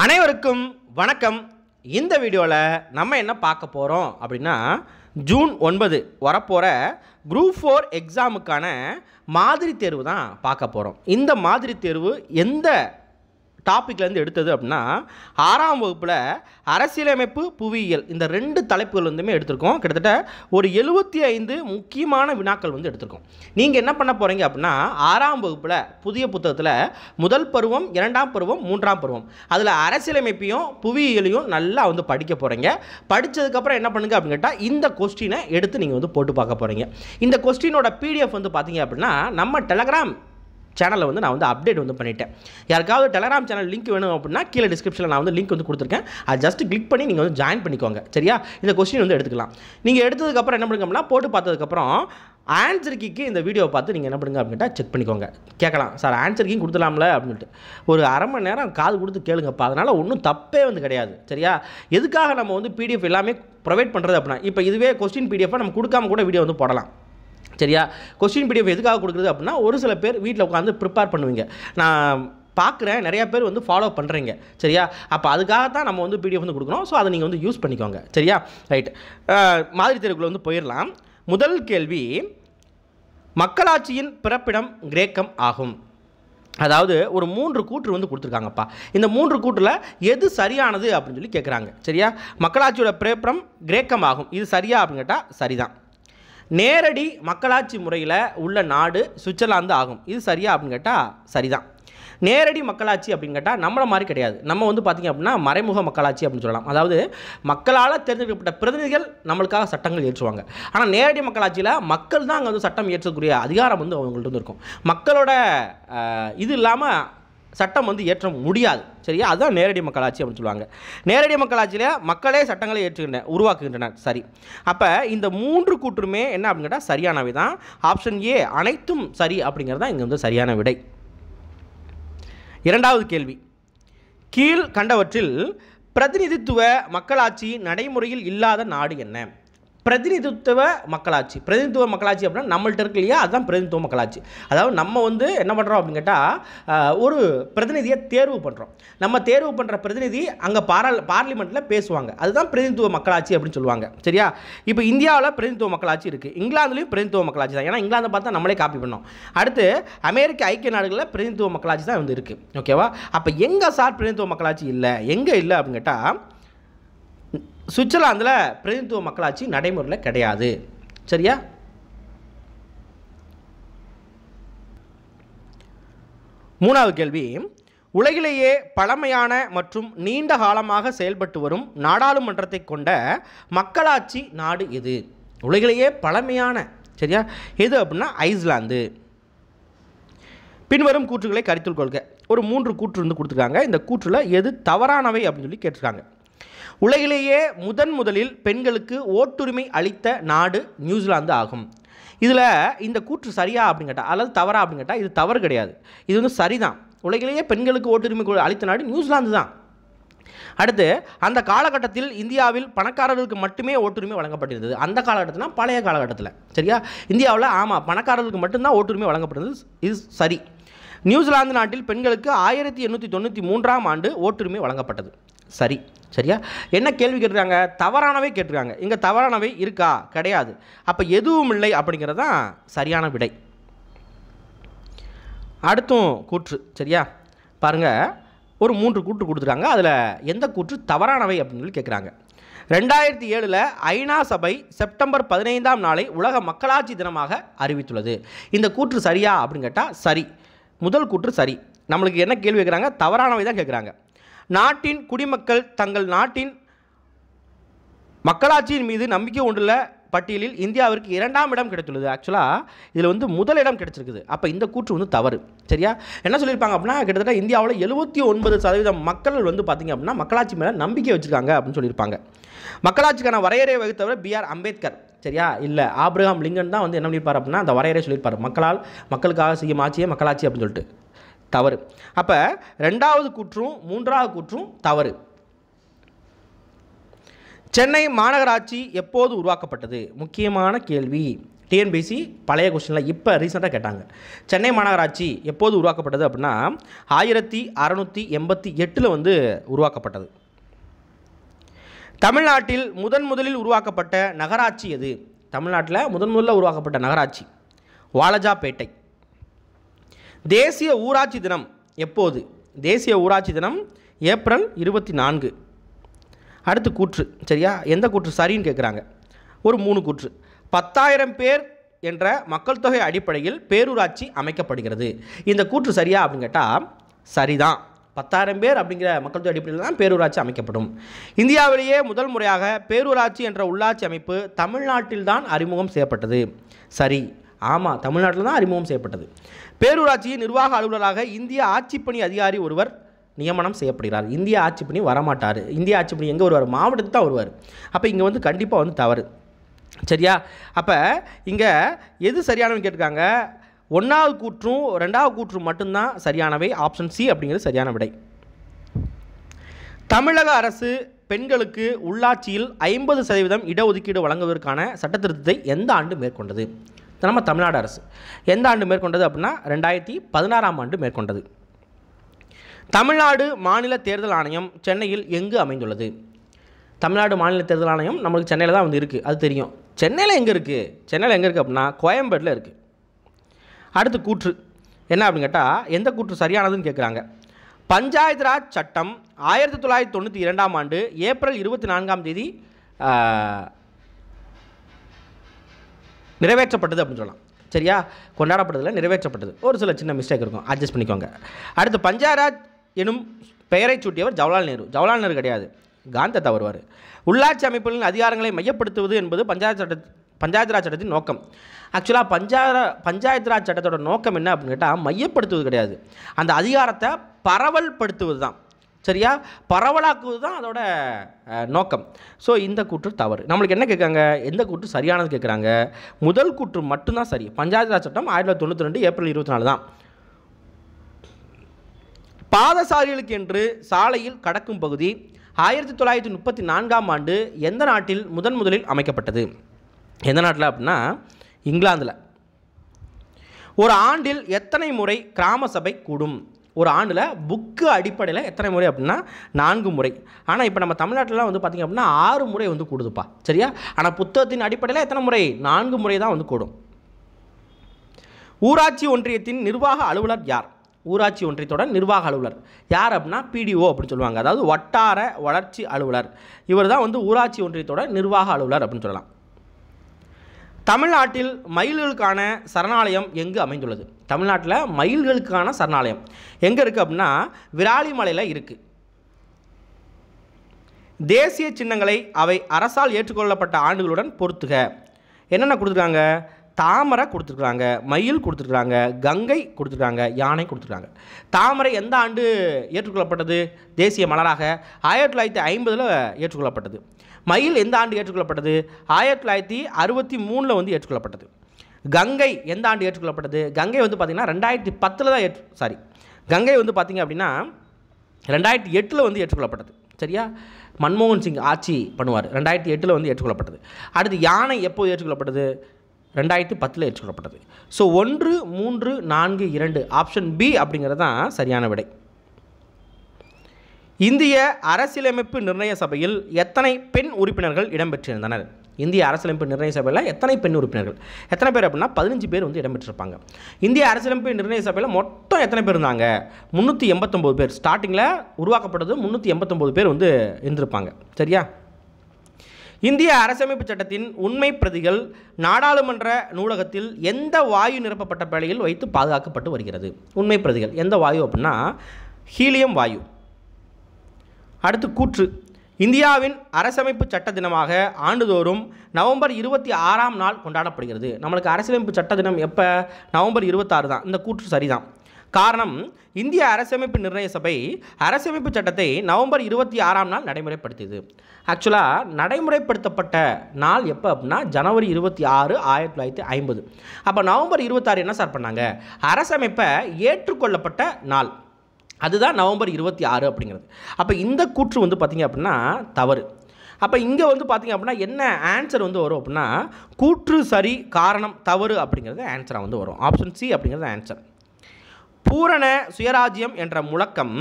அனைவருக்கும் வணக்கம் இந்த வீடியோவில் நம்ம என்ன பார்க்க போகிறோம் அப்படின்னா ஜூன் ஒன்பது வரப்போகிற குரூப் ஃபோர் எக்ஸாமுக்கான மாதிரி தேர்வு தான் பார்க்க போகிறோம் இந்த மாதிரி தேர்வு எந்த டாப்பிக்லேருந்து எடுத்தது அப்படின்னா ஆறாம் வகுப்பில் அரசியலமைப்பு புவியியல் இந்த ரெண்டு தலைப்புகள் வந்துமே எடுத்திருக்கோம் கிட்டத்தட்ட ஒரு எழுபத்தி ஐந்து முக்கியமான வினாக்கள் வந்து எடுத்திருக்கோம் நீங்கள் என்ன பண்ண போகிறீங்க அப்படின்னா ஆறாம் வகுப்பில் புதிய புத்தகத்தில் முதல் பருவம் இரண்டாம் பருவம் மூன்றாம் பருவம் அதில் அரசியலமைப்பையும் புவியியலையும் நல்லா வந்து படிக்க போகிறீங்க படித்ததுக்கப்புறம் என்ன பண்ணுங்க அப்படின்னு கேட்டால் இந்த கொஸ்டினை எடுத்து நீங்கள் வந்து போட்டு பார்க்க போகிறீங்க இந்த கொஸ்டினோட பிடிஎஃப் வந்து பார்த்தீங்க அப்படின்னா நம்ம டெலகிராம் சேனலில் வந்து நான் வந்து அப்டேட் வந்து பண்ணிட்டேன் யாருக்காவது டெலகிராம் சேனல் லிங்க் வேணும் அப்படின்னா கீழே டிஸ்கிரிப்ஷனில் நான் வந்து லிங்க் வந்து கொடுத்துருக்கேன் அது ஜஸ்ட் கிளிக் பண்ணி நீங்கள் வந்து ஜாயின் பண்ணிக்கோங்க சரியா இந்த கொஸ்டின் வந்து எடுத்துக்கலாம் நீங்கள் எடுத்ததுக்கப்புறம் என்ன பண்ணுங்கன்னா போட்டு பார்த்ததுக்கப்புறம் ஆன்சர் கீக்கு இந்த வீடியோவை பார்த்து நீங்கள் என்ன பண்ணுங்க அப்படின்ட்டா செக் பண்ணிக்கோங்க கேட்கலாம் சார் ஆன்சர் கீங் கொடுத்துலாம்ல அப்படின்ட்டு ஒரு அரை மணி நேரம் காது கொடுத்து கேளுங்கப்பா அதனால் ஒன்றும் தப்பே வந்து கிடையாது சரியா எதுக்காக நம்ம வந்து பிடிஎஃப் எல்லாமே ப்ரொவைட் பண்ணுறது அப்படின்னா இப்போ இதுவே கொஸ்டின் பிடிஎஃபாக நம்ம கொடுக்காம கூட வீடியோ வந்து போடலாம் சரியா கொஸ்டின் பிடிஎஃப் எதுக்காக கொடுக்குறது அப்படின்னா ஒரு சில பேர் வீட்டில் உட்காந்து ப்ரிப்பேர் பண்ணுவீங்க நான் பார்க்குறேன் நிறையா பேர் வந்து ஃபாலோ பண்ணுறீங்க சரியா அப்போ அதுக்காக தான் நம்ம வந்து பிடிஎஃப் வந்து கொடுக்குறோம் ஸோ அதை நீங்கள் வந்து யூஸ் பண்ணிக்கோங்க சரியா ரைட் மாதிரி தெருக்குள்ள வந்து போயிடலாம் முதல் கேள்வி மக்களாட்சியின் பிறப்பிடம் கிரேக்கம் ஆகும் அதாவது ஒரு மூன்று கூற்று வந்து கொடுத்துருக்காங்கப்பா இந்த மூன்று கூற்றில் எது சரியானது அப்படின்னு சொல்லி கேட்குறாங்க சரியா மக்களாட்சியோட பிறப்பிடம் கிரேக்கம் ஆகும் இது சரியா அப்படின்னு கேட்டால் சரிதான் நேரடி மக்களாட்சி முறையில் உள்ள நாடு சுவிட்சர்லாந்து ஆகும் இது சரியா அப்படின்னு கேட்டால் சரிதான் நேரடி மக்களாட்சி அப்படின்னு கேட்டால் நம்மளை மாதிரி கிடையாது நம்ம வந்து பார்த்திங்க அப்படின்னா மறைமுக மக்களாட்சி அப்படின்னு சொல்லலாம் அதாவது மக்களால் தேர்ந்தெடுக்கப்பட்ட பிரதிநிதிகள் நம்மளுக்காக சட்டங்கள் இயற்றுவாங்க ஆனால் நேரடி மக்களாட்சியில் மக்கள் தான் அங்கே வந்து சட்டம் ஏற்றக்கூடிய அதிகாரம் வந்து அவங்கள்ட்ட இருந்துருக்கும் மக்களோட இது இல்லாமல் சட்டம் வந்து ஏற்ற முடியாது சரியா அதுதான் நேரடி மக்களாட்சி அப்படின்னு சொல்லுவாங்க நேரடி மக்களாட்சியில் மக்களே சட்டங்களை ஏற்றுகின்றன உருவாக்குகின்றனர் சரி அப்போ இந்த மூன்று கூற்றுமே என்ன அப்படின்னு கேட்டால் சரியானவை தான் ஆப்ஷன் ஏ அனைத்தும் சரி அப்படிங்கிறது தான் இங்கே வந்து சரியான விடை இரண்டாவது கேள்வி கீழ் கண்டவற்றில் பிரதிநிதித்துவ மக்களாட்சி நடைமுறையில் இல்லாத நாடு என்ன பிரதிநிதித்துவ மக்களாட்சி பிரதிநிதித்துவ மக்களாட்சி அப்படின்னா நம்மள்ட்ட இருக்கு இல்லையா அதுதான் பிரதிநிதித்துவ மக்களாட்சி அதாவது நம்ம வந்து என்ன பண்ணுறோம் அப்படின்னு கேட்டால் ஒரு பிரதிநிதியை தேர்வு பண்ணுறோம் நம்ம தேர்வு பண்ணுற பிரதிநிதி அங்கே பாரா பார்லிமெண்ட்டில் பேசுவாங்க அதுதான் பிரதிநிதித்துவ மக்களாட்சி அப்படின்னு சொல்லுவாங்க சரியா இப்போ இந்தியாவில் பிரதிநிதித்துவ மக்களாட்சி இருக்குது இங்கிலாந்துலேயும் பிரதிநிதித்துவ மக்களாட்சி தான் ஏன்னா இங்கிலாந்தை பார்த்தா நம்மளே காப்பி பண்ணோம் அடுத்து அமெரிக்க ஐக்கிய நாடுகளில் பிரதிநிதித்துவ மக்களாட்சி தான் வந்து இருக்குது ஓகேவா அப்போ எங்கே சார் பிரதிநிதித்துவ மக்களாட்சி இல்லை எங்கே இல்லை அப்படின்னு கேட்டால் சுவிட்சர்லாந்தில் பிரதிநிதித்துவ மக்களாட்சி நடைமுறையில் கிடையாது சரியா மூணாவது கேள்வி உலகிலேயே பழமையான மற்றும் நீண்ட காலமாக செயல்பட்டு வரும் நாடாளுமன்றத்தை கொண்ட மக்களாட்சி நாடு எது உலகிலேயே பழமையான சரியா எது அப்படின்னா ஐஸ்லாந்து பின்வரும் கூற்றுகளை கருத்தில் கொள்க ஒரு மூன்று கூற்று வந்து கொடுத்துருக்காங்க இந்த கூற்றில் எது தவறானவை அப்படின்னு சொல்லி கேட்டிருக்காங்க உலகிலேயே முதன் முதலில் பெண்களுக்கு ஓட்டுரிமை அளித்த நாடு நியூசிலாந்து ஆகும் இதில் இந்த கூற்று சரியா அப்படின்னு கேட்டால் அல்லது தவறா அப்படின்னு கேட்டால் இது தவறு கிடையாது இது வந்து சரிதான் உலகிலேயே பெண்களுக்கு ஓட்டுரிமை அளித்த நாடு நியூசிலாந்து தான் அடுத்து அந்த காலகட்டத்தில் இந்தியாவில் பணக்காரர்களுக்கு மட்டுமே ஓட்டுரிமை வழங்கப்பட்டிருந்தது அந்த காலகட்டத்தில் பழைய காலகட்டத்தில் சரியா இந்தியாவில் ஆமாம் பணக்காரர்களுக்கு மட்டும்தான் ஓட்டுரிமை வழங்கப்பட்டது இது சரி நியூசிலாந்து நாட்டில் பெண்களுக்கு ஆயிரத்தி எண்ணூற்றி தொண்ணூற்றி மூன்றாம் ஆண்டு ஓட்டுரிமை வழங்கப்பட்டது சரி சரியா என்ன கேள்வி கேட்டிருக்காங்க தவறானவை கேட்டிருக்காங்க இங்கே தவறானவை இருக்கா கிடையாது அப்போ எதுவும் இல்லை அப்படிங்கிறது தான் சரியான விடை அடுத்தும் கூற்று சரியா பாருங்கள் ஒரு மூன்று கூற்று கொடுத்துருக்காங்க அதில் எந்த கூற்று தவறானவை அப்படின்னு சொல்லி கேட்குறாங்க ரெண்டாயிரத்தி ஏழில் ஐநா சபை செப்டம்பர் பதினைந்தாம் நாளை உலக மக்களாட்சி தினமாக அறிவித்துள்ளது இந்த கூற்று சரியா அப்படின்னு கேட்டால் சரி முதல் கூற்று சரி நம்மளுக்கு என்ன கேள்வி கேட்குறாங்க தவறானவை தான் கேட்குறாங்க நாட்டின் குடிமக்கள் தங்கள் நாட்டின் மக்களாட்சியின் மீது நம்பிக்கை கொண்டுள்ள பட்டியலில் இந்தியாவிற்கு இரண்டாம் இடம் கிடைத்துள்ளது ஆக்சுவலாக இதில் வந்து முதல் இடம் கிடைச்சிருக்குது அப்போ இந்த கூற்று வந்து தவறு சரியா என்ன சொல்லியிருப்பாங்க அப்படின்னா கிட்டத்தட்ட இந்தியாவில் எழுபத்தி ஒன்பது சதவீதம் மக்கள் வந்து பார்த்திங்க அப்படின்னா மக்களாட்சி மேலே நம்பிக்கை வச்சுருக்காங்க அப்படின்னு சொல்லியிருப்பாங்க மக்களாட்சிக்கான வரையறை வகுத்தவர் பிஆர் அம்பேத்கர் சரியா இல்லை ஆப்ரஹாம் லிங்கன் தான் வந்து என்ன பண்ணியிருப்பார் அப்படின்னா அந்த வரையறை சொல்லியிருப்பார் மக்களால் மக்களுக்காக செய்யும் ஆட்சியே மக்களாட்சி அப்படின்னு சொல்லிட்டு தவறு அப்போ ரெண்டாவது குற்றும் மூன்றாவது குற்றும் தவறு சென்னை மாநகராட்சி எப்போது உருவாக்கப்பட்டது முக்கியமான கேள்வி டிஎன்பிசி பழைய கொஸ்டினில் இப்போ ரீசெண்டாக கேட்டாங்க சென்னை மாநகராட்சி எப்போது உருவாக்கப்பட்டது அப்படின்னா ஆயிரத்தி அறநூற்றி எண்பத்தி எட்டில் வந்து உருவாக்கப்பட்டது தமிழ்நாட்டில் முதன் முதலில் உருவாக்கப்பட்ட நகராட்சி எது தமிழ்நாட்டில் முதன் முதலில் உருவாக்கப்பட்ட நகராட்சி வாலஜாப்பேட்டை தேசிய ஊராட்சி தினம் எப்போது தேசிய ஊராட்சி தினம் ஏப்ரல் இருபத்தி நான்கு அடுத்து கூற்று சரியா எந்த கூற்று சரின்னு கேட்குறாங்க ஒரு மூணு கூற்று பத்தாயிரம் பேர் என்ற மக்கள் தொகை அடிப்படையில் பேரூராட்சி அமைக்கப்படுகிறது இந்த கூற்று சரியா அப்படின்னு கேட்டால் சரிதான் பத்தாயிரம் பேர் அப்படிங்கிற மக்கள் தொகை அடிப்படையில் தான் பேரூராட்சி அமைக்கப்படும் இந்தியாவிலேயே முதல் முறையாக பேரூராட்சி என்ற உள்ளாட்சி அமைப்பு தமிழ்நாட்டில்தான் அறிமுகம் செய்யப்பட்டது சரி ஆமாம் தமிழ்நாட்டில் தான் அறிமுகம் செய்யப்பட்டது பேரூராட்சியின் நிர்வாக அலுவலராக இந்திய ஆட்சிப்பணி அதிகாரி ஒருவர் நியமனம் செய்யப்படுகிறார் இந்திய ஆட்சிப்பணி வரமாட்டார் இந்திய ஆட்சிப்பணி எங்கே வருவார் மாவட்டத்துக்கு தான் வருவார் அப்போ இங்கே வந்து கண்டிப்பாக வந்து தவறு சரியா அப்போ இங்கே எது சரியானவங்க கேட்டிருக்காங்க ஒன்றாவது கூற்றும் ரெண்டாவது கூற்றும் மட்டும்தான் சரியானவை ஆப்ஷன் சி அப்படிங்கிறது சரியான விடை தமிழக அரசு பெண்களுக்கு உள்ளாட்சியில் ஐம்பது சதவீதம் இடஒதுக்கீடு வழங்குவதற்கான சட்டத்திருத்தத்தை எந்த ஆண்டு மேற்கொண்டது நம்ம தமிழ்நாடு அரசு எந்த ஆண்டு மேற்கொண்டது அப்படின்னா ரெண்டாயிரத்தி பதினாறாம் ஆண்டு மேற்கொண்டது தமிழ்நாடு மாநில தேர்தல் ஆணையம் சென்னையில் எங்கு அமைந்துள்ளது தமிழ்நாடு மாநில தேர்தல் ஆணையம் நம்மளுக்கு சென்னையில் தான் வந்து இருக்குது அது தெரியும் சென்னையில் எங்கே இருக்குது சென்னையில் எங்கே இருக்குது அப்படின்னா கோயம்பேட்டில் இருக்குது அடுத்து கூற்று என்ன அப்படின்னு கேட்டால் எந்த கூற்று சரியானதுன்னு கேட்குறாங்க பஞ்சாயத்து ராஜ் சட்டம் ஆயிரத்தி தொள்ளாயிரத்தி தொண்ணூற்றி இரண்டாம் ஆண்டு ஏப்ரல் இருபத்தி நான்காம் தேதி நிறைவேற்றப்பட்டது அப்படின்னு சொல்லலாம் சரியா கொண்டாடப்பட்டதில் நிறைவேற்றப்பட்டது ஒரு சில சின்ன மிஸ்டேக் இருக்கும் அட்ஜஸ்ட் பண்ணிக்கோங்க அடுத்து பஞ்சாராஜ் எனும் பெயரை சூட்டியவர் ஜவஹர்லால் நேரு ஜவஹர்லால் நேரு கிடையாது காந்தத்தா வருவார் உள்ளாட்சி அமைப்புகளின் அதிகாரங்களை மையப்படுத்துவது என்பது பஞ்சாயத்து சட்ட பஞ்சாயத்து ராஜ் சட்டத்தின் நோக்கம் ஆக்சுவலாக பஞ்சாயத்து பஞ்சாயத்து ராஜ் சட்டத்தோட நோக்கம் என்ன அப்படின்னு கேட்டால் மையப்படுத்துவது கிடையாது அந்த அதிகாரத்தை பரவல்படுத்துவது தான் சரியா பரவலாக்குவது தான் அதோட நோக்கம் ஸோ இந்த கூற்று தவறு நம்மளுக்கு என்ன கேட்குறாங்க எந்த கூற்று சரியானது கேட்குறாங்க முதல் கூற்று மட்டும்தான் சரி பஞ்சாயத்து ராஜ் சட்டம் ஆயிரத்தி தொள்ளாயிரத்தி தொண்ணூற்றி ரெண்டு ஏப்ரல் இருபத்தி நாலு தான் பாதசாரிகளுக்கு என்று சாலையில் கடக்கும் பகுதி ஆயிரத்தி தொள்ளாயிரத்தி முப்பத்தி நான்காம் ஆண்டு எந்த நாட்டில் முதன் முதலில் அமைக்கப்பட்டது எந்த நாட்டில் அப்படின்னா இங்கிலாந்தில் ஒரு ஆண்டில் எத்தனை முறை கிராம சபை கூடும் ஒரு ஆண்டில் புக்கு அடிப்படையில் எத்தனை முறை அப்படின்னா நான்கு முறை ஆனால் இப்போ நம்ம தமிழ்நாட்டிலலாம் வந்து பார்த்திங்க அப்படின்னா ஆறு முறை வந்து கூடுதுப்பா சரியா ஆனால் புத்தகத்தின் அடிப்படையில் எத்தனை முறை நான்கு முறை தான் வந்து கூடும் ஊராட்சி ஒன்றியத்தின் நிர்வாக அலுவலர் யார் ஊராட்சி ஒன்றியத்தோட நிர்வாக அலுவலர் யார் அப்படின்னா பிடிஓ அப்படின்னு சொல்லுவாங்க அதாவது வட்டார வளர்ச்சி அலுவலர் இவர் தான் வந்து ஊராட்சி ஒன்றியத்தோட நிர்வாக அலுவலர் அப்படின்னு சொல்லலாம் தமிழ்நாட்டில் மயில்களுக்கான சரணாலயம் எங்கு அமைந்துள்ளது தமிழ்நாட்டில் மயில்களுக்கான சரணாலயம் எங்கே இருக்குது அப்படின்னா விராலிமலையில் இருக்குது தேசிய சின்னங்களை அவை அரசால் ஏற்றுக்கொள்ளப்பட்ட ஆண்டுகளுடன் பொறுத்துக என்னென்ன கொடுத்துருக்காங்க தாமரை கொடுத்துருக்குறாங்க மயில் கொடுத்துருக்குறாங்க கங்கை கொடுத்துருக்காங்க யானை கொடுத்துருக்காங்க தாமரை எந்த ஆண்டு ஏற்றுக்கொள்ளப்பட்டது தேசிய மலராக ஆயிரத்தி தொள்ளாயிரத்தி ஐம்பதில் ஏற்றுக்கொள்ளப்பட்டது மயில் எந்த ஆண்டு ஏற்றுக்கொள்ளப்பட்டது ஆயிரத்தி தொள்ளாயிரத்தி அறுபத்தி மூணில் வந்து ஏற்றுக்கொள்ளப்பட்டது கங்கை எந்த ஆண்டு ஏற்றுக்கொள்ளப்பட்டது கங்கை வந்து பார்த்திங்கன்னா ரெண்டாயிரத்தி பத்தில் தான் ஏற்று சாரி கங்கை வந்து பார்த்திங்க அப்படின்னா ரெண்டாயிரத்தி எட்டில் வந்து ஏற்றுக்கொள்ளப்பட்டது சரியா மன்மோகன் சிங் ஆட்சி பண்ணுவார் ரெண்டாயிரத்தி எட்டில் வந்து ஏற்றுக்கொள்ளப்பட்டது அடுத்து யானை எப்போது ஏற்றுக்கொள்ளப்பட்டது ரெண்டாயிரத்தி பத்தில் ஏற்றுக்கொள்ளப்பட்டது ஸோ ஒன்று மூன்று நான்கு இரண்டு ஆப்ஷன் பி அப்படிங்கிறது தான் சரியான விடை இந்திய அரசியலமைப்பு நிர்ணய சபையில் எத்தனை பெண் உறுப்பினர்கள் இடம்பெற்றிருந்தனர் இந்திய அரசியலமைப்பு நிர்ணய சபையில் எத்தனை பெண் உறுப்பினர்கள் எத்தனை பேர் அப்படின்னா பதினஞ்சு பேர் வந்து இடம்பெற்றிருப்பாங்க இந்திய அரசியலமைப்பு நிர்ணய சபையில் மொத்தம் எத்தனை பேர் இருந்தாங்க முந்நூற்றி எண்பத்தொம்போது பேர் ஸ்டார்டிங்கில் உருவாக்கப்பட்டது முந்நூற்றி எண்பத்தொம்போது பேர் வந்து இருந்திருப்பாங்க சரியா இந்திய அரசமைப்பு சட்டத்தின் உண்மை பிரதிகள் நாடாளுமன்ற நூலகத்தில் எந்த வாயு நிரப்பப்பட்ட பிழையில் வைத்து பாதுகாக்கப்பட்டு வருகிறது உண்மை பிரதிகள் எந்த வாயு அப்படின்னா ஹீலியம் வாயு அடுத்து கூற்று இந்தியாவின் அரசமைப்பு சட்ட தினமாக ஆண்டுதோறும் நவம்பர் இருபத்தி ஆறாம் நாள் கொண்டாடப்படுகிறது நம்மளுக்கு அரசியலமைப்பு சட்ட தினம் எப்போ நவம்பர் இருபத்தாறு தான் இந்த கூற்று சரிதான் காரணம் இந்திய அரசமைப்பு நிர்ணய சபை அரசமைப்பு சட்டத்தை நவம்பர் இருபத்தி ஆறாம் நாள் நடைமுறைப்படுத்தியது ஆக்சுவலாக நடைமுறைப்படுத்தப்பட்ட நாள் எப்போ அப்படின்னா ஜனவரி இருபத்தி ஆறு ஆயிரத்தி தொள்ளாயிரத்தி ஐம்பது அப்போ நவம்பர் இருபத்தாறு என்ன சார் பண்ணாங்க அரசமைப்பை ஏற்றுக்கொள்ளப்பட்ட நாள் அதுதான் நவம்பர் இருபத்தி ஆறு அப்படிங்கிறது அப்போ இந்த கூற்று வந்து பார்த்திங்க அப்படின்னா தவறு அப்போ இங்கே வந்து பார்த்திங்க அப்படின்னா என்ன ஆன்சர் வந்து வரும் அப்படின்னா கூற்று சரி காரணம் தவறு அப்படிங்கிறது ஆன்சராக வந்து வரும் ஆப்ஷன் சி அப்படிங்கிறது ஆன்சர் பூரண சுயராஜ்யம் என்ற முழக்கம்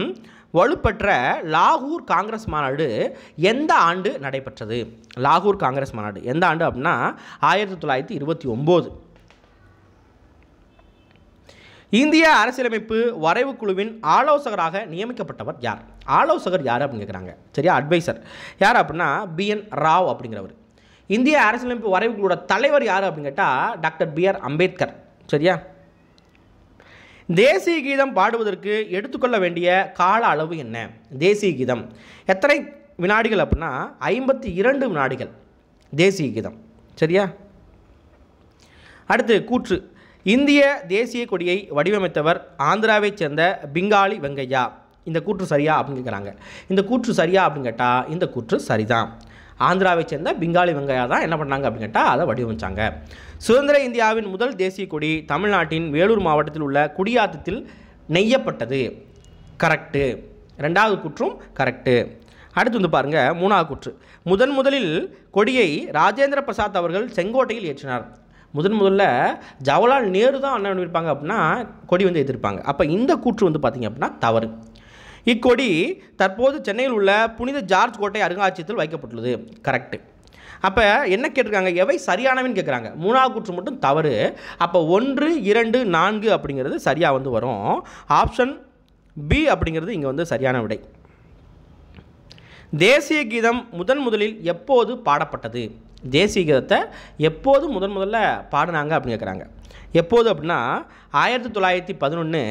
வலுப்பெற்ற லாகூர் காங்கிரஸ் மாநாடு எந்த ஆண்டு நடைபெற்றது லாகூர் காங்கிரஸ் மாநாடு எந்த ஆண்டு அப்படின்னா ஆயிரத்தி தொள்ளாயிரத்தி இருபத்தி ஒம்போது இந்திய அரசியலமைப்பு வரைவு குழுவின் ஆலோசகராக நியமிக்கப்பட்டவர் யார் ஆலோசகர் யார் அப்படின்னு கேட்குறாங்க சரியா அட்வைசர் யார் அப்படின்னா பிஎன் ராவ் அப்படிங்கிறவர் இந்திய அரசியலமைப்பு வரைவு குழுவோட தலைவர் யார் அப்படின்னு கேட்டால் டாக்டர் பி ஆர் அம்பேத்கர் சரியா தேசிய கீதம் பாடுவதற்கு எடுத்துக்கொள்ள வேண்டிய கால அளவு என்ன தேசிய கீதம் எத்தனை வினாடிகள் அப்படின்னா ஐம்பத்தி இரண்டு வினாடிகள் தேசிய கீதம் சரியா அடுத்து கூற்று இந்திய தேசிய கொடியை வடிவமைத்தவர் ஆந்திராவைச் சேர்ந்த பிங்காளி வெங்கையா இந்த கூற்று சரியா அப்படின்னு இந்த கூற்று சரியா அப்படின்னு கேட்டால் இந்த கூற்று சரிதான் ஆந்திராவை சேர்ந்த பிங்காலி வெங்கையா தான் என்ன பண்ணாங்க அப்படின்னு கேட்டால் அதை வடிவமைச்சாங்க சுதந்திர இந்தியாவின் முதல் தேசிய கொடி தமிழ்நாட்டின் வேலூர் மாவட்டத்தில் உள்ள குடியாத்தத்தில் நெய்யப்பட்டது கரெக்டு ரெண்டாவது கூற்றும் கரெக்டு அடுத்து வந்து பாருங்கள் மூணாவது குற்று முதன் முதலில் கொடியை ராஜேந்திர பிரசாத் அவர்கள் செங்கோட்டையில் ஏற்றினார் முதன் முதல்ல ஜவஹர்லால் நேரு தான் என்ன பண்ணியிருப்பாங்க அப்படின்னா கொடி வந்து எதிர்ப்பாங்க அப்போ இந்த கூற்று வந்து பார்த்திங்க அப்படின்னா தவறு இக்கொடி தற்போது சென்னையில் உள்ள புனித ஜார்ஜ் கோட்டை அருங்காட்சியத்தில் வைக்கப்பட்டுள்ளது கரெக்டு அப்போ என்ன கேட்டிருக்காங்க எவை சரியானவன்னு கேட்குறாங்க மூணாவது கூற்று மட்டும் தவறு அப்போ ஒன்று இரண்டு நான்கு அப்படிங்கிறது சரியாக வந்து வரும் ஆப்ஷன் பி அப்படிங்கிறது இங்கே வந்து சரியான விடை தேசிய கீதம் முதன் முதலில் எப்போது பாடப்பட்டது தேசிய கீதத்தை எப்போது முதன் முதல்ல பாடினாங்க அப்படின்னு கேட்குறாங்க எப்போது அப்படின்னா ஆயிரத்தி தொள்ளாயிரத்தி பதினொன்று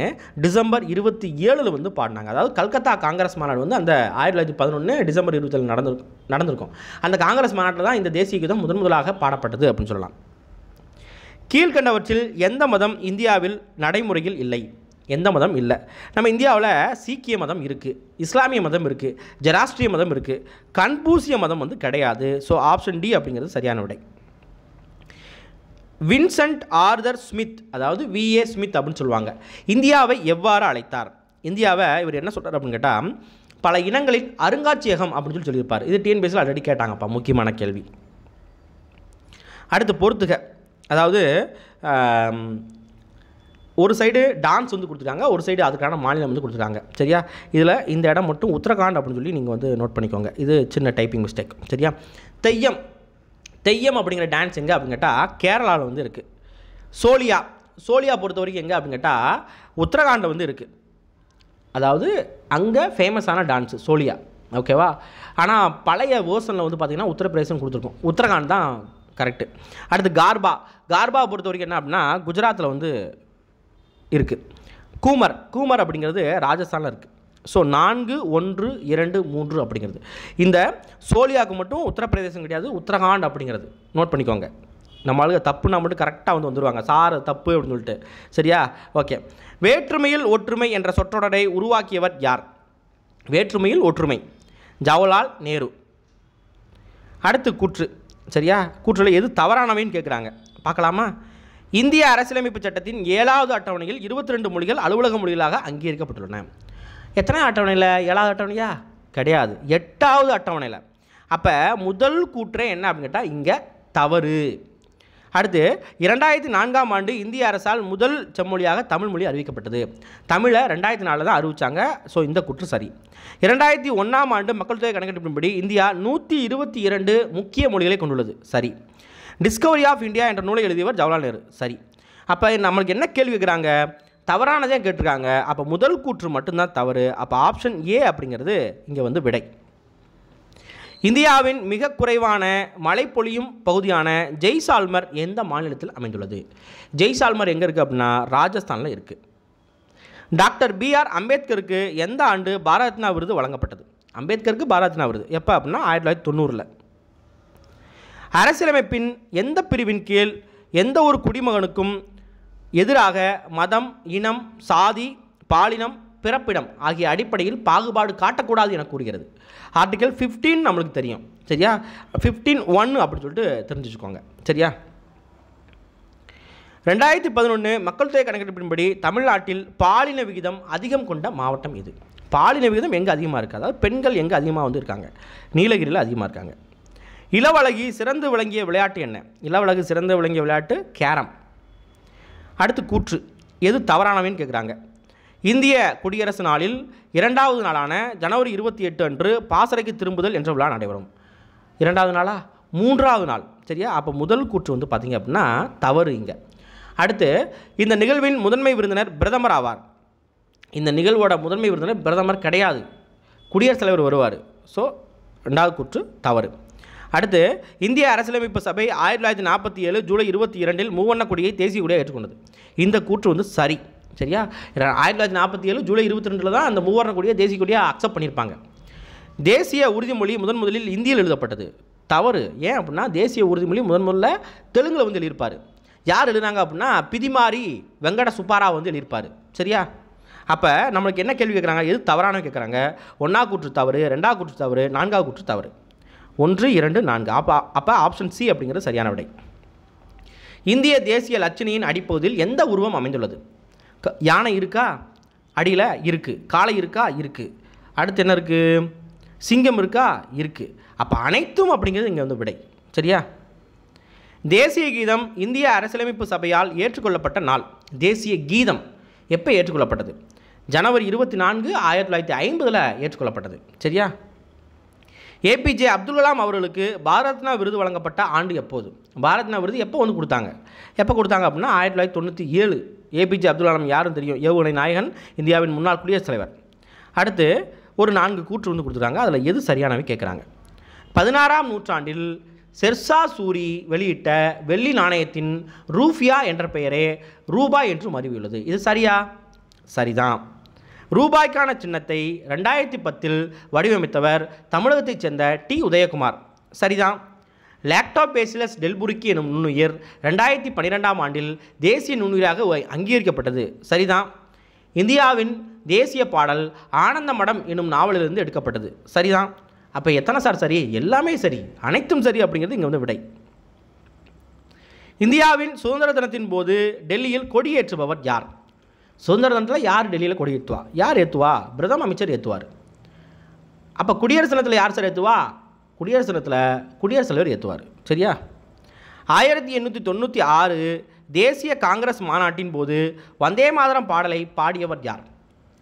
டிசம்பர் இருபத்தி ஏழில் வந்து பாடினாங்க அதாவது கல்கத்தா காங்கிரஸ் மாநாடு வந்து அந்த ஆயிரத்தி தொள்ளாயிரத்தி பதினொன்று டிசம்பர் இருபத்தேழு நடந்திருக்கும் நடந்திருக்கும் அந்த காங்கிரஸ் மாநாட்டில் தான் இந்த தேசிய கீதம் முதன் முதலாக பாடப்பட்டது அப்படின்னு சொல்லலாம் கீழ்கண்டவற்றில் எந்த மதம் இந்தியாவில் நடைமுறையில் இல்லை எந்த மதம் இல்லை நம்ம இந்தியாவில் சீக்கிய மதம் இருக்குது இஸ்லாமிய மதம் இருக்குது ஜெராஸ்ட்ரிய மதம் இருக்குது கன்பூசிய மதம் வந்து கிடையாது ஸோ ஆப்ஷன் டி அப்படிங்கிறது சரியான விடை வின்சென்ட் ஆர்தர் ஸ்மித் அதாவது விஏ ஸ்மித் அப்படின்னு சொல்லுவாங்க இந்தியாவை எவ்வாறு அழைத்தார் இந்தியாவை இவர் என்ன சொல்கிறார் அப்படின்னு கேட்டால் பல இனங்களின் அருங்காட்சியகம் அப்படின்னு சொல்லி சொல்லியிருப்பார் இது டிஎன்பிஎஸ்சில் ஆல்ரெடி கேட்டாங்கப்பா முக்கியமான கேள்வி அடுத்து பொறுத்துக அதாவது ஒரு சைடு டான்ஸ் வந்து கொடுத்துருக்காங்க ஒரு சைடு அதுக்கான மாநிலம் வந்து கொடுத்துருக்காங்க சரியா இதில் இந்த இடம் மட்டும் உத்தரகாண்ட் அப்படின்னு சொல்லி நீங்கள் வந்து நோட் பண்ணிக்கோங்க இது சின்ன டைப்பிங் மிஸ்டேக் சரியா தெய்யம் தெய்யம் அப்படிங்கிற டான்ஸ் எங்கே அப்படின்னு கேட்டால் கேரளாவில் வந்து இருக்குது சோலியா சோலியா பொறுத்த வரைக்கும் எங்கே அப்படின்னு கேட்டால் உத்தரகாண்டில் வந்து இருக்குது அதாவது அங்கே ஃபேமஸான டான்ஸு சோலியா ஓகேவா ஆனால் பழைய வேர்ஷனில் வந்து பார்த்திங்கன்னா உத்தரப்பிரதேசம் கொடுத்துருக்கோம் உத்தரகாண்ட் தான் கரெக்டு அடுத்து கார்பா கார்பா பொறுத்த வரைக்கும் என்ன அப்படின்னா குஜராத்தில் வந்து இருக்குது கூமர் கூமர் அப்படிங்கிறது ராஜஸ்தானில் இருக்குது ஸோ நான்கு ஒன்று இரண்டு மூன்று அப்படிங்கிறது இந்த சோலியாவுக்கு மட்டும் உத்தரப்பிரதேசம் கிடையாது உத்தரகாண்ட் அப்படிங்கிறது நோட் பண்ணிக்கோங்க நம்மளுக்கு ஆளுங்க தப்புனா மட்டும் கரெக்டாக வந்து வந்துடுவாங்க சார் தப்பு அப்படின்னு சொல்லிட்டு சரியா ஓகே வேற்றுமையில் ஒற்றுமை என்ற சொற்றொடரை உருவாக்கியவர் யார் வேற்றுமையில் ஒற்றுமை ஜவஹர்லால் நேரு அடுத்து கூற்று சரியா கூற்றில் எது தவறானவைன்னு கேட்குறாங்க பார்க்கலாமா இந்திய அரசியலமைப்பு சட்டத்தின் ஏழாவது அட்டவணையில் இருபத்தி ரெண்டு மொழிகள் அலுவலக மொழிகளாக அங்கீகரிக்கப்பட்டுள்ளன எத்தனை அட்டவணையில் ஏழாவது அட்டவணையா கிடையாது எட்டாவது அட்டவணையில் அப்போ முதல் கூற்றே என்ன அப்படின்னு கேட்டால் இங்கே தவறு அடுத்து இரண்டாயிரத்தி நான்காம் ஆண்டு இந்திய அரசால் முதல் செம்மொழியாக தமிழ் மொழி அறிவிக்கப்பட்டது தமிழை ரெண்டாயிரத்தி நாலில் தான் அறிவித்தாங்க ஸோ இந்த குற்றம் சரி இரண்டாயிரத்தி ஒன்றாம் ஆண்டு மக்கள் தொகை கணக்கெடுப்பின்படி இந்தியா நூற்றி இருபத்தி இரண்டு முக்கிய மொழிகளை கொண்டுள்ளது சரி டிஸ்கவரி ஆஃப் இந்தியா என்ற நூலை எழுதியவர் ஜவஹர்லால் நேரு சரி அப்போ நம்மளுக்கு என்ன கேள்வி கேட்குறாங்க தவறானதே கேட்டிருக்காங்க அப்போ முதல் கூற்று மட்டும்தான் தவறு அப்போ ஆப்ஷன் ஏ அப்படிங்கிறது இங்கே வந்து விடை இந்தியாவின் மிக குறைவான மழை பொழியும் பகுதியான ஜெய்சால்மர் எந்த மாநிலத்தில் அமைந்துள்ளது ஜெய்சால்மர் எங்கே இருக்குது அப்படின்னா ராஜஸ்தானில் இருக்குது டாக்டர் பிஆர் அம்பேத்கருக்கு எந்த ஆண்டு பாரத்னா விருது வழங்கப்பட்டது அம்பேத்கருக்கு பாரத்னா விருது எப்போ அப்படின்னா ஆயிரத்தி தொள்ளாயிரத்தி தொண்ணூறில் அரசியலமைப்பின் எந்த பிரிவின் கீழ் எந்த ஒரு குடிமகனுக்கும் எதிராக மதம் இனம் சாதி பாலினம் பிறப்பிடம் ஆகிய அடிப்படையில் பாகுபாடு காட்டக்கூடாது என கூறுகிறது ஆர்டிக்கல் ஃபிஃப்டீன் நம்மளுக்கு தெரியும் சரியா ஃபிஃப்டீன் ஒன்று அப்படின்னு சொல்லிட்டு தெரிஞ்சுக்கோங்க சரியா ரெண்டாயிரத்தி பதினொன்று மக்கள் தொகை கணக்கெடுப்பின்படி தமிழ்நாட்டில் பாலின விகிதம் அதிகம் கொண்ட மாவட்டம் இது பாலின விகிதம் எங்கே அதிகமாக இருக்குது அதாவது பெண்கள் எங்கே அதிகமாக வந்து இருக்காங்க நீலகிரியில் அதிகமாக இருக்காங்க இளவழகி சிறந்து விளங்கிய விளையாட்டு என்ன இளவழகு சிறந்து விளங்கிய விளையாட்டு கேரம் அடுத்து கூற்று எது தவறானவைன்னு கேட்குறாங்க இந்திய குடியரசு நாளில் இரண்டாவது நாளான ஜனவரி இருபத்தி எட்டு அன்று பாசறைக்கு திரும்புதல் என்ற விழா நடைபெறும் இரண்டாவது நாளா மூன்றாவது நாள் சரியா அப்போ முதல் கூற்று வந்து பார்த்திங்க அப்படின்னா தவறு இங்கே அடுத்து இந்த நிகழ்வின் முதன்மை விருந்தினர் பிரதமர் ஆவார் இந்த நிகழ்வோட முதன்மை விருந்தினர் பிரதமர் கிடையாது குடியரசுத் தலைவர் வருவார் ஸோ ரெண்டாவது கூற்று தவறு அடுத்து இந்திய அரசியலமைப்பு சபை ஆயிரத்தி தொள்ளாயிரத்தி நாற்பத்தி ஏழு ஜூலை இருபத்தி இரண்டில் மூவண்ண கொடியை தேசிய கொடியாக ஏற்றுக்கொண்டது இந்த கூற்று வந்து சரி சரியா ஆயிரத்தி தொள்ளாயிரத்தி நாற்பத்தி ஏழு ஜூலை இருபத்தி ரெண்டில் தான் அந்த மூவர்ண கொடியை தேசிய கொடியாக அக்செப்ட் பண்ணியிருப்பாங்க தேசிய உறுதிமொழி முதன் முதலில் இந்தியில் எழுதப்பட்டது தவறு ஏன் அப்படின்னா தேசிய உறுதிமொழி முதன் முதல்ல தெலுங்கில் வந்து எழுதியிருப்பார் யார் எழுதினாங்க அப்படின்னா பிதிமாரி வெங்கட சுப்பாரா வந்து எழுதியிருப்பார் சரியா அப்போ நம்மளுக்கு என்ன கேள்வி கேட்குறாங்க எது தவறானு கேட்குறாங்க ஒன்றா கூற்று தவறு ரெண்டாவது கூற்று தவறு நான்காவது கூற்று தவறு ஒன்று இரண்டு நான்கு அப்போ அப்போ ஆப்ஷன் சி அப்படிங்கிறது சரியான விடை இந்திய தேசிய லட்சணியின் அடிப்பகுதியில் எந்த உருவம் அமைந்துள்ளது யானை இருக்கா அடியில் இருக்குது காளை இருக்கா இருக்குது அடுத்து என்ன இருக்குது சிங்கம் இருக்கா இருக்குது அப்போ அனைத்தும் அப்படிங்கிறது இங்கே வந்து விடை சரியா தேசிய கீதம் இந்திய அரசியலமைப்பு சபையால் ஏற்றுக்கொள்ளப்பட்ட நாள் தேசிய கீதம் எப்போ ஏற்றுக்கொள்ளப்பட்டது ஜனவரி இருபத்தி நான்கு ஆயிரத்தி தொள்ளாயிரத்தி ஐம்பதில் ஏற்றுக்கொள்ளப்பட்டது சரியா ஏபிஜே அப்துல் கலாம் அவர்களுக்கு பாரத்னா விருது வழங்கப்பட்ட ஆண்டு எப்போது பாரத்னா விருது எப்போ வந்து கொடுத்தாங்க எப்போ கொடுத்தாங்க அப்படின்னா ஆயிரத்தி தொள்ளாயிரத்தி தொண்ணூற்றி ஏழு ஏபிஜே அப்துல் கலாம் யாரும் தெரியும் ஏவுகணை நாயகன் இந்தியாவின் முன்னாள் குடியரசுத் தலைவர் அடுத்து ஒரு நான்கு கூற்று வந்து கொடுத்துருக்காங்க அதில் எது சரியானவை கேட்குறாங்க பதினாறாம் நூற்றாண்டில் செர்சா சூரி வெளியிட்ட வெள்ளி நாணயத்தின் ரூஃபியா என்ற பெயரே ரூபாய் என்றும் அறிவியுள்ளது இது சரியா சரிதான் ரூபாய்க்கான சின்னத்தை ரெண்டாயிரத்தி பத்தில் வடிவமைத்தவர் தமிழகத்தைச் சேர்ந்த டி உதயகுமார் சரிதான் லேப்டாப் பேசிலஸ் டெல்புருக்கி எனும் நுண்ணுயிர் ரெண்டாயிரத்தி பன்னிரெண்டாம் ஆண்டில் தேசிய நுண்ணுயிராக அங்கீகரிக்கப்பட்டது சரிதான் இந்தியாவின் தேசிய பாடல் ஆனந்த மடம் எனும் நாவலிலிருந்து எடுக்கப்பட்டது சரிதான் அப்போ எத்தனை சார் சரி எல்லாமே சரி அனைத்தும் சரி அப்படிங்கிறது இங்கே வந்து விடை இந்தியாவின் சுதந்திர தினத்தின் போது டெல்லியில் கொடியேற்றுபவர் யார் சுதந்திரத்தில் யார் டெல்லியில் கொடி ஏற்றுவா யார் ஏற்றுவா பிரதம அமைச்சர் ஏற்றுவார் அப்போ குடியரசு தினத்தில் யார் சார் ஏற்றுவா குடியரசு தினத்தில் குடியரசுத் தலைவர் ஏற்றுவார் சரியா ஆயிரத்தி எண்ணூற்றி தொண்ணூற்றி ஆறு தேசிய காங்கிரஸ் மாநாட்டின் போது வந்தே மாதரம் பாடலை பாடியவர் யார்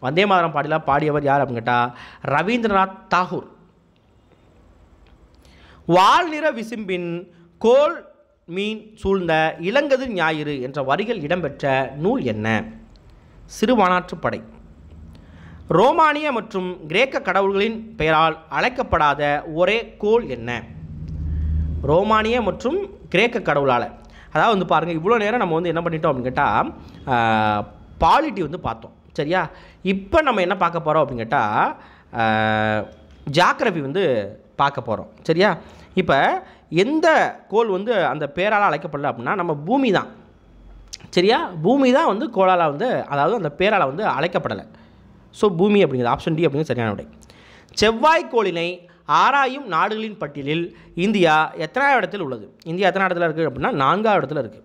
வந்தே மாதரம் பாடலாக பாடியவர் யார் அப்படின்னு கேட்டால் ரவீந்திரநாத் தாகூர் வால் நிற விசும்பின் கோல் மீன் சூழ்ந்த இளங்கதிர் ஞாயிறு என்ற வரிகள் இடம்பெற்ற நூல் என்ன சிறுவானாற்று படை ரோமானிய மற்றும் கிரேக்க கடவுள்களின் பெயரால் அழைக்கப்படாத ஒரே கோல் என்ன ரோமானிய மற்றும் கிரேக்க கடவுளால் அதாவது வந்து பாருங்கள் இவ்வளோ நேரம் நம்ம வந்து என்ன பண்ணிட்டோம் அப்படின்னு கேட்டால் பாலிட்டி வந்து பார்த்தோம் சரியா இப்போ நம்ம என்ன பார்க்க போகிறோம் அப்படின்னு கேட்டால் ஜாக்ரஃபி வந்து பார்க்க போகிறோம் சரியா இப்போ எந்த கோல் வந்து அந்த பேரால் அழைக்கப்படல அப்படின்னா நம்ம பூமி தான் சரியா பூமி தான் வந்து கோளால் வந்து அதாவது அந்த பேரால் வந்து அழைக்கப்படலை ஸோ பூமி அப்படிங்கிறது ஆப்ஷன் டி அப்படிங்கிறது சரியான விடை செவ்வாய் கோளினை ஆராயும் நாடுகளின் பட்டியலில் இந்தியா எத்தனாவது இடத்தில் உள்ளது இந்தியா எத்தனை இடத்துல இருக்குது அப்படின்னா நான்காவது இடத்துல இருக்குது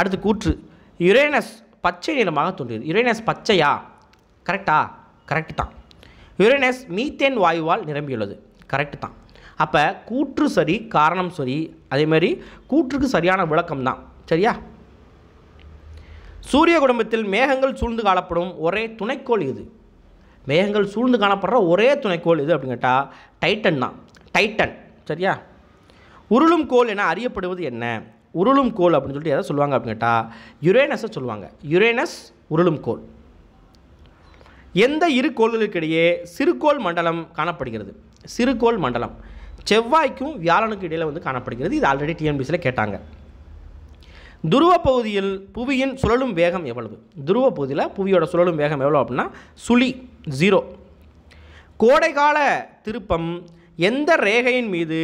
அடுத்து கூற்று யுரேனஸ் பச்சை நிறமாக தோன்றியது யுரேனஸ் பச்சையா கரெக்டா கரெக்ட் தான் யுரேனஸ் மீத்தேன் வாயுவால் நிரம்பியுள்ளது கரெக்ட் தான் அப்போ கூற்று சரி காரணம் சரி அதேமாதிரி கூற்றுக்கு சரியான விளக்கம் தான் சரியா சூரிய குடும்பத்தில் மேகங்கள் சூழ்ந்து காணப்படும் ஒரே துணைக்கோள் இது மேகங்கள் சூழ்ந்து காணப்படுற ஒரே துணைக்கோள் இது அப்படின்னு கேட்டால் டைட்டன் தான் டைட்டன் சரியா உருளும் கோல் என அறியப்படுவது என்ன உருளும் கோல் அப்படின்னு சொல்லிட்டு எதை சொல்லுவாங்க அப்படின்னு கேட்டால் யுரேனஸை சொல்லுவாங்க யுரேனஸ் உருளும் கோல் எந்த இரு கோள்களுக்கிடையே சிறுகோள் மண்டலம் காணப்படுகிறது சிறுகோள் மண்டலம் செவ்வாய்க்கும் வியாழனுக்கு இடையில் வந்து காணப்படுகிறது இது ஆல்ரெடி டிஎன்பிசியில் கேட்டாங்க துருவ பகுதியில் புவியின் சுழலும் வேகம் எவ்வளவு துருவ பகுதியில் புவியோட சுழலும் வேகம் எவ்வளோ அப்படின்னா சுழி ஜீரோ கோடைகால திருப்பம் எந்த ரேகையின் மீது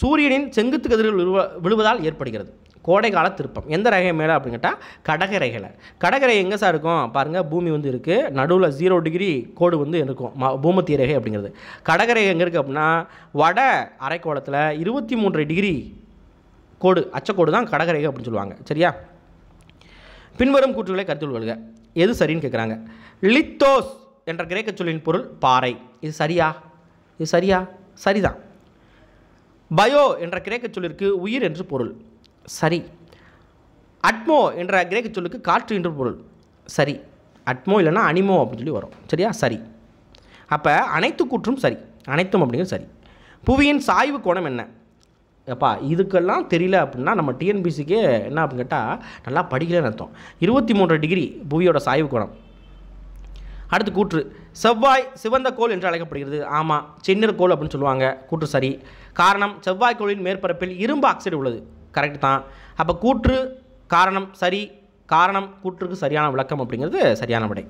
சூரியனின் செங்குத்து கதிர்கள் விழுவ விழுவதால் ஏற்படுகிறது கோடைகால திருப்பம் எந்த ரேகை மேலே கேட்டால் கடக ரேகையில் கடக ரேகை எங்கே சார் இருக்கும் பாருங்கள் பூமி வந்து இருக்குது நடுவில் ஜீரோ டிகிரி கோடு வந்து இருக்கும் பூமத்திய ரேகை அப்படிங்கிறது கடக ரேகை எங்கே இருக்குது அப்படின்னா வட அரைக்கோளத்தில் இருபத்தி மூன்று டிகிரி கோடு அச்சக்கோடு தான் கடகரேகை அப்படின்னு சொல்லுவாங்க சரியா பின்வரும் கூற்றுகளை கருத்தில் கொள்க எது சரின்னு கேட்குறாங்க லித்தோஸ் என்ற கிரேக்க சொல்லின் பொருள் பாறை இது சரியா இது சரியா சரிதான் பயோ என்ற கிரேக்க சொல்லிற்கு உயிர் என்று பொருள் சரி அட்மோ என்ற கிரேக்க சொல்லுக்கு காற்று என்று பொருள் சரி அட்மோ இல்லைனா அனிமோ அப்படின்னு சொல்லி வரும் சரியா சரி அப்போ அனைத்து கூற்றும் சரி அனைத்தும் அப்படிங்கிறது சரி புவியின் சாய்வு கோணம் என்ன எப்பா இதுக்கெல்லாம் தெரியல அப்படின்னா நம்ம டிஎன்பிசிக்கே என்ன அப்படின்னு கேட்டால் நல்லா படிக்கலன்னு அர்த்தம் இருபத்தி மூன்று டிகிரி புவியோட சாய்வு கோணம் அடுத்து கூற்று செவ்வாய் சிவந்த கோள் என்று அழைக்கப்படுகிறது ஆமாம் சின்னர் கோள் அப்படின்னு சொல்லுவாங்க கூற்று சரி காரணம் செவ்வாய் கோளின் மேற்பரப்பில் இரும்பு ஆக்சைடு உள்ளது கரெக்ட் தான் அப்போ கூற்று காரணம் சரி காரணம் கூற்றுக்கு சரியான விளக்கம் அப்படிங்கிறது சரியான விடை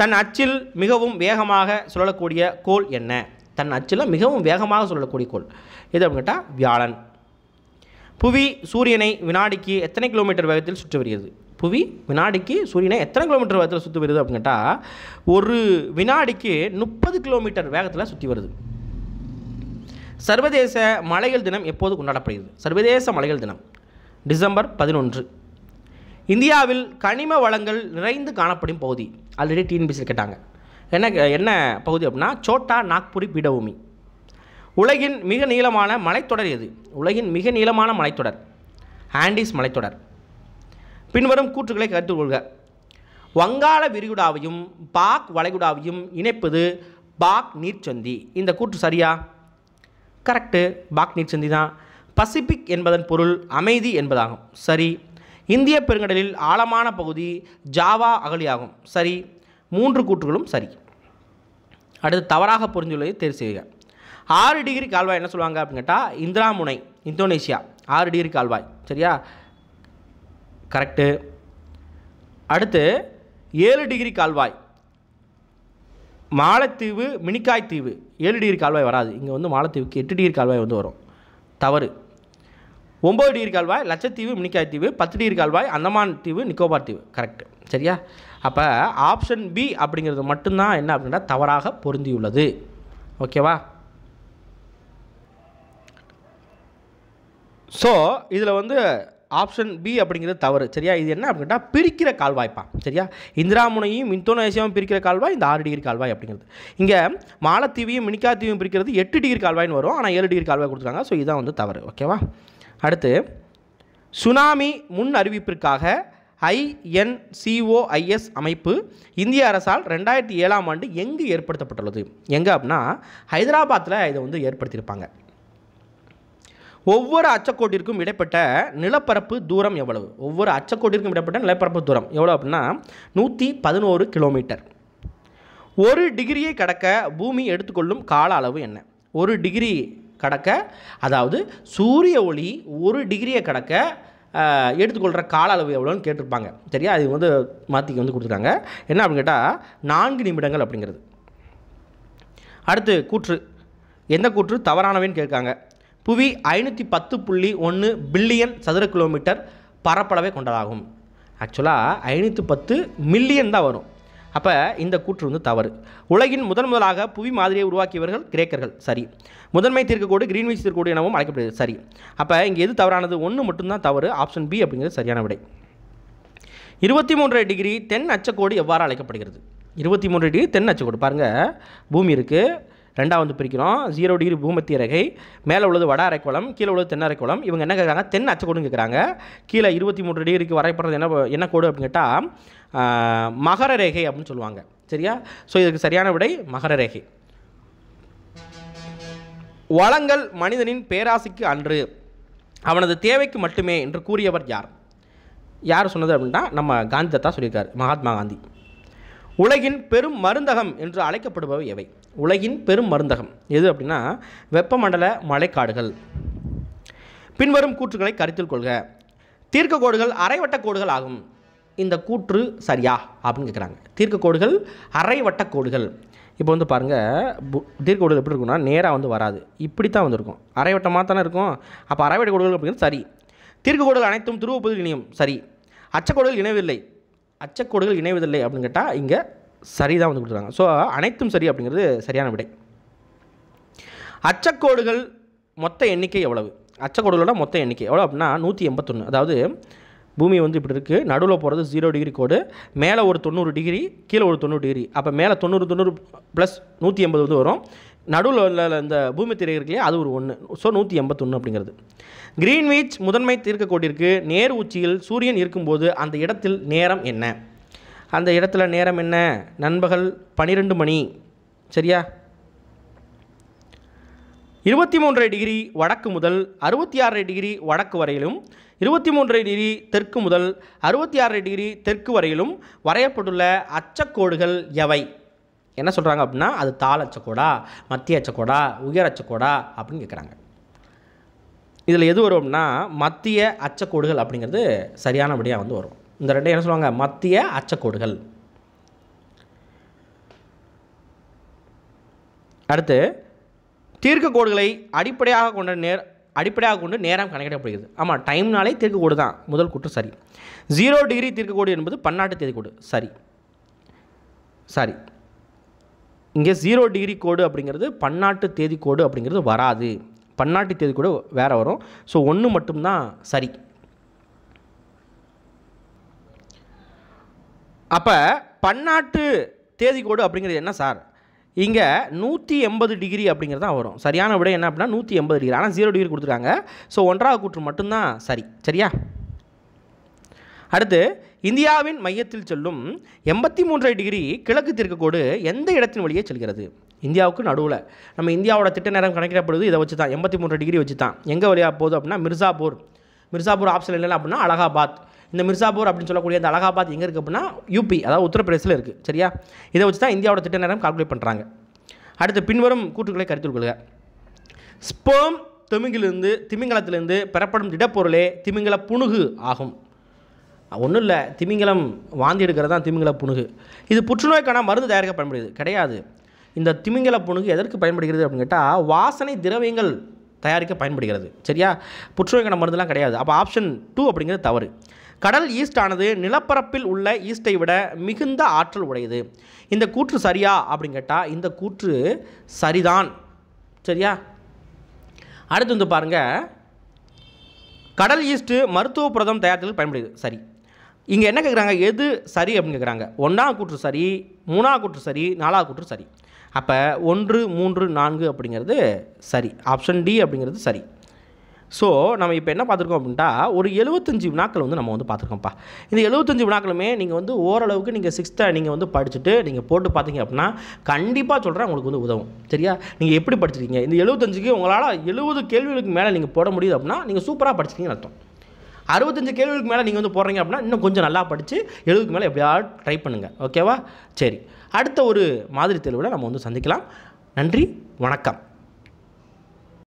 தன் அச்சில் மிகவும் வேகமாக சுழலக்கூடிய கோள் என்ன தன் அச்சில் மிகவும் வேகமாக சொல்லக்கூடிய கோள் எது அப்படின்னு கேட்டால் வியாழன் புவி சூரியனை வினாடிக்கு எத்தனை கிலோமீட்டர் வேகத்தில் சுற்றி வருகிறது புவி வினாடிக்கு சூரியனை எத்தனை கிலோமீட்டர் வேகத்தில் சுற்றி வருது அப்படின்னு கேட்டால் ஒரு வினாடிக்கு முப்பது கிலோமீட்டர் வேகத்தில் சுற்றி வருது சர்வதேச மலைகள் தினம் எப்போது கொண்டாடப்படுகிறது சர்வதேச மலைகள் தினம் டிசம்பர் பதினொன்று இந்தியாவில் கனிம வளங்கள் நிறைந்து காணப்படும் பகுதி ஆல்ரெடி டிஎன்பிசி கேட்டாங்க என்ன என்ன பகுதி அப்படின்னா சோட்டா நாக்புரி பீடபூமி உலகின் மிக நீளமான மலைத்தொடர் எது உலகின் மிக நீளமான மலைத்தொடர் ஆண்டிஸ் மலைத்தொடர் பின்வரும் கூற்றுகளை கருத்து கொள்க வங்காள விரிகுடாவையும் பாக் வளைகுடாவையும் இணைப்பது பாக் நீர்ச்சந்தி இந்த கூற்று சரியா கரெக்டு பாக் நீர்ச்சந்தி தான் பசிபிக் என்பதன் பொருள் அமைதி என்பதாகும் சரி இந்திய பெருங்கடலில் ஆழமான பகுதி ஜாவா அகலியாகும் சரி மூன்று கூற்றுகளும் சரி அடுத்து தவறாக புரிஞ்சுள்ளதை தேர்வு செய்க ஆறு டிகிரி கால்வாய் என்ன சொல்லுவாங்க அப்படின்னு கேட்டால் இந்திராமுனை இந்தோனேஷியா ஆறு டிகிரி கால்வாய் சரியா கரெக்டு அடுத்து ஏழு டிகிரி கால்வாய் மாலத்தீவு மினிக்காய் தீவு ஏழு டிகிரி கால்வாய் வராது இங்கே வந்து மாலத்தீவுக்கு எட்டு டிகிரி கால்வாய் வந்து வரும் தவறு ஒம்பது டிகிரி கால்வாய் லட்சத்தீவு மினிக்காய் தீவு பத்து டிகிரி கால்வாய் அந்தமான் தீவு நிக்கோபார் தீவு கரெக்ட் சரியா அப்போ ஆப்ஷன் பி அப்படிங்கிறது மட்டும்தான் என்ன அப்படின்னா தவறாக பொருந்தியுள்ளது ஓகேவா ஸோ இதில் வந்து ஆப்ஷன் பி அப்படிங்கிறது தவறு சரியா இது என்ன அப்படின்னா பிரிக்கிற கால்வாய்ப்பா சரியா இந்திராமுனையும் இந்தோனேசியாவும் பிரிக்கிற கால்வாய் இந்த ஆறு டிகிரி கால்வாய் அப்படிங்கிறது இங்கே மாலத்தீவியும் மினிக்காத்தீவியும் பிரிக்கிறது எட்டு டிகிரி கால்வாய்னு வரும் ஆனால் ஏழு டிகிரி கால்வாய் கொடுத்துருக்காங்க ஸோ இதுதான் வந்து தவறு ஓகேவா அடுத்து சுனாமி முன் அறிவிப்பிற்காக ஐஎன்சிஓஐஎஸ் அமைப்பு இந்திய அரசால் ரெண்டாயிரத்தி ஏழாம் ஆண்டு எங்கு ஏற்படுத்தப்பட்டுள்ளது எங்கே அப்படின்னா ஹைதராபாத்தில் இதை வந்து ஏற்படுத்தியிருப்பாங்க ஒவ்வொரு அச்சக்கோட்டிற்கும் இடைப்பட்ட நிலப்பரப்பு தூரம் எவ்வளவு ஒவ்வொரு அச்சக்கோட்டிற்கும் இடைப்பட்ட நிலப்பரப்பு தூரம் எவ்வளோ அப்படின்னா நூற்றி பதினோரு கிலோமீட்டர் ஒரு டிகிரியை கடக்க பூமி எடுத்துக்கொள்ளும் கால அளவு என்ன ஒரு டிகிரி கடக்க அதாவது சூரிய ஒளி ஒரு டிகிரியை கடக்க எடுத்துக்கொள்கிற கால அளவு எவ்வளோன்னு கேட்டிருப்பாங்க சரியா அது வந்து மாற்றிக்கு வந்து கொடுத்துருக்காங்க என்ன அப்படின்னு கேட்டால் நான்கு நிமிடங்கள் அப்படிங்கிறது அடுத்து கூற்று எந்த கூற்று தவறானவைன்னு கேட்காங்க புவி ஐநூற்றி பத்து புள்ளி ஒன்று பில்லியன் சதுர கிலோமீட்டர் பரப்பளவை கொண்டதாகும் ஆக்சுவலாக ஐநூற்றி பத்து மில்லியன் தான் வரும் அப்போ இந்த கூற்று வந்து தவறு உலகின் முதன் முதலாக புவி மாதிரியை உருவாக்கியவர்கள் கிரேக்கர்கள் சரி முதன்மை தீர்க்கக்கோடு கிரீன்விச் தீர்க்கோடு எனவும் அழைக்கப்படுகிறது சரி அப்போ இங்கே எது தவறானது ஒன்று மட்டும்தான் தவறு ஆப்ஷன் பி அப்படிங்கிறது சரியான விடை இருபத்தி மூன்று டிகிரி தென் அச்சக்கோடு எவ்வாறு அழைக்கப்படுகிறது இருபத்தி மூன்று டிகிரி தென் அச்சக்கோடு பாருங்கள் பூமி இருக்குது ரெண்டாக வந்து பிரிக்கிறோம் ஜீரோ டிகிரி பூமத்திய ரகை மேலே உள்ளது வட அரைக்கோளம் கீழே உள்ளது தென் அரைக்கோளம் இவங்க என்ன கேட்குறாங்க தென் அச்சக்கோடுன்னு கேட்குறாங்க கீழே இருபத்தி மூன்று டிகிரிக்கு வரைப்படுறது என்ன என்ன கோடு அப்படின்னு கேட்டால் மகர ரேகை அப்படின்னு சொல்லுவாங்க சரியா ஸோ இதுக்கு சரியான விடை மகர ரேகை வளங்கள் மனிதனின் பேராசிக்கு அன்று அவனது தேவைக்கு மட்டுமே என்று கூறியவர் யார் யார் சொன்னது அப்படின்னா நம்ம காந்தி தத்தா சொல்லியிருக்கார் மகாத்மா காந்தி உலகின் பெரும் மருந்தகம் என்று அழைக்கப்படுபவை எவை உலகின் பெரும் மருந்தகம் எது அப்படின்னா வெப்பமண்டல மழைக்காடுகள் பின்வரும் கூற்றுகளை கருத்தில் கொள்க தீர்க்க கோடுகள் அரைவட்ட கோடுகள் ஆகும் இந்த கூற்று சரியா அப்படின்னு கேட்குறாங்க தீர்க்க கோடுகள் அரைவட்ட கோடுகள் இப்போ வந்து பாருங்கள் தீர்க்க கோடுகள் எப்படி இருக்கும்னா நேராக வந்து வராது இப்படி தான் வந்துருக்கும் அரைவட்டமாக தானே இருக்கும் அப்போ அரைவட்ட கோடுகள் அப்படிங்கிறது சரி தீர்க்க கோடுகள் அனைத்தும் துருவப்பதில் இணையும் சரி அச்சக்கோடுகள் இணைவில்லை அச்சக்கோடுகள் இணைவதில்லை அப்படின்னு கேட்டால் இங்கே சரி தான் வந்து கொடுத்துருக்காங்க ஸோ அனைத்தும் சரி அப்படிங்கிறது சரியான விடை அச்சக்கோடுகள் மொத்த எண்ணிக்கை எவ்வளவு அச்சக்கோடுகளோட மொத்த எண்ணிக்கை எவ்வளோ அப்படின்னா நூற்றி எண்பத்தொன்று அதாவது பூமி வந்து இப்படி இருக்குது நடுவில் போகிறது ஜீரோ டிகிரி கோடு மேலே ஒரு தொண்ணூறு டிகிரி கீழே ஒரு தொண்ணூறு டிகிரி அப்போ மேலே தொண்ணூறு தொண்ணூறு ப்ளஸ் நூற்றி எண்பது வந்து வரும் நடுவில் உள்ள இந்த பூமி திரை இருக்கையே அது ஒரு ஒன்று ஸோ நூற்றி எண்பத்தொன்று அப்படிங்கிறது வீச் முதன்மை தீர்க்க கோட்டிற்கு நேர் உச்சியில் சூரியன் இருக்கும்போது அந்த இடத்தில் நேரம் என்ன அந்த இடத்துல நேரம் என்ன நண்பகல் பனிரெண்டு மணி சரியா இருபத்தி மூன்றரை டிகிரி வடக்கு முதல் அறுபத்தி ஆறரை டிகிரி வடக்கு வரையிலும் இருபத்தி மூன்றரை டிகிரி தெற்கு முதல் அறுபத்தி ஆறரை டிகிரி தெற்கு வரையிலும் வரையப்பட்டுள்ள அச்சக்கோடுகள் எவை என்ன சொல்கிறாங்க அப்படின்னா அது தாள் அச்சக்கோடா மத்திய அச்சக்கோடா உயர் அச்சக்கோடா அப்படின்னு கேட்குறாங்க இதில் எது வரும்னா மத்திய அச்சக்கோடுகள் அப்படிங்கிறது சரியானபடியாக வந்து வரும் இந்த ரெண்டையும் என்ன சொல்லுவாங்க மத்திய அச்சக்கோடுகள் அடுத்து தீர்க்கக்கோடுகளை அடிப்படையாக கொண்ட நேர் அடிப்படையாக கொண்டு நேரம் கணக்கிடப்படுகிறது ஆமாம் டைம்னாலே தீர்க்கக்கோடு தான் முதல் கூட்டு சரி ஜீரோ டிகிரி தீர்க்கக்கோடு என்பது பன்னாட்டு தேதி கோடு சரி சாரி இங்கே ஜீரோ டிகிரி கோடு அப்படிங்கிறது பன்னாட்டு தேதி கோடு அப்படிங்கிறது வராது பன்னாட்டு தேதி கோடு வேறு வரும் ஸோ ஒன்று மட்டும்தான் சரி அப்போ பன்னாட்டு தேதி கோடு அப்படிங்கிறது என்ன சார் இங்கே நூற்றி எண்பது டிகிரி அப்படிங்கிறது தான் வரும் சரியான விட என்ன அப்படின்னா நூற்றி எண்பது டிகிரி ஆனால் ஜீரோ டிகிரி கொடுத்துருக்காங்க ஸோ ஒன்றாவது கூற்று மட்டும்தான் சரி சரியா அடுத்து இந்தியாவின் மையத்தில் செல்லும் எண்பத்தி மூன்றரை டிகிரி கிழக்கு தெற்கு கோடு எந்த இடத்தின் வழியே செல்கிறது இந்தியாவுக்கு நடுவில் நம்ம இந்தியாவோட திட்ட நேரம் கணக்கிடப்படுது இதை வச்சு தான் எண்பத்தி மூன்றரை டிகிரி வச்சு தான் எங்கே வழியாக போகுது அப்படின்னா மிர்சாபூர் மிர்சாபூர் ஆப்ஷன் இல்லைன்னா அப்படின்னா அலகாபாத் இந்த மிர்சாபூர் அப்படின்னு சொல்லக்கூடிய அந்த அலகாபாத் எங்கே இருக்குது அப்படின்னா யூபி அதாவது உத்தரப்பிரதேசில் இருக்குது சரியா இதை வச்சு தான் இந்தியாவோட திட்ட நேரம் கால்குலேட் பண்ணுறாங்க அடுத்து பின்வரும் கூற்றுக்களை கருத்தில் கொள்க ஸ்போம் திமிங்கிலிருந்து திமிங்கலத்திலிருந்து பெறப்படும் திடப்பொருளே திமிங்கல புணுகு ஆகும் ஒன்றும் இல்லை திமிங்கலம் வாந்தி எடுக்கிறது தான் திமிங்கல புணுகு இது புற்றுநோய்க்கான மருந்து தயாரிக்க பயன்படுகிறது கிடையாது இந்த திமிங்கல புணுகு எதற்கு பயன்படுகிறது அப்படின்னு கேட்டால் வாசனை திரவியங்கள் தயாரிக்க பயன்படுகிறது சரியா புற்றுநோய்க்கான மருந்துலாம் கிடையாது அப்போ ஆப்ஷன் டூ அப்படிங்கிறது தவறு கடல் ஈஸ்ட் ஆனது நிலப்பரப்பில் உள்ள ஈஸ்ட்டை விட மிகுந்த ஆற்றல் உடையது இந்த கூற்று சரியா அப்படின்னு கேட்டால் இந்த கூற்று சரிதான் சரியா அடுத்து வந்து பாருங்கள் கடல் ஈஸ்ட்டு மருத்துவ புரதம் தயாரித்தல் பயன்படுது சரி இங்கே என்ன கேட்குறாங்க எது சரி அப்படின்னு கேட்குறாங்க ஒன்றாம் கூற்று சரி மூணாம் கூற்று சரி நாலாவது கூற்று சரி அப்போ ஒன்று மூன்று நான்கு அப்படிங்கிறது சரி ஆப்ஷன் டி அப்படிங்கிறது சரி ஸோ நம்ம இப்போ என்ன பார்த்துருக்கோம் அப்படின்ட்டா ஒரு எழுபத்தஞ்சு வினாக்கள் வந்து நம்ம வந்து பார்த்துருக்கோம்ப்பா இந்த எழுபத்தஞ்சு வினாக்களுமே நீங்கள் வந்து ஓரளவுக்கு நீங்கள் சிக்ஸ்த்தை நீங்கள் வந்து படிச்சுட்டு நீங்கள் போட்டு பார்த்தீங்க அப்படின்னா கண்டிப்பாக சொல்கிறேன் உங்களுக்கு வந்து உதவும் சரியா நீங்கள் எப்படி படிச்சிருக்கீங்க இந்த எழுபத்தஞ்சுக்கு உங்களால் எழுபது கேள்விகளுக்கு மேலே நீங்கள் போட முடியுது அப்படின்னா நீங்கள் சூப்பராக படிச்சிருக்கீங்கன்னு அர்த்தம் அறுபத்தஞ்சு கேள்விகளுக்கு மேலே நீங்கள் வந்து போடுறீங்க அப்படின்னா இன்னும் கொஞ்சம் நல்லா படித்து எழுபதுக்கு மேலே எப்படியாவது ட்ரை பண்ணுங்கள் ஓகேவா சரி அடுத்த ஒரு மாதிரி தெளிவில் நம்ம வந்து சந்திக்கலாம் நன்றி வணக்கம்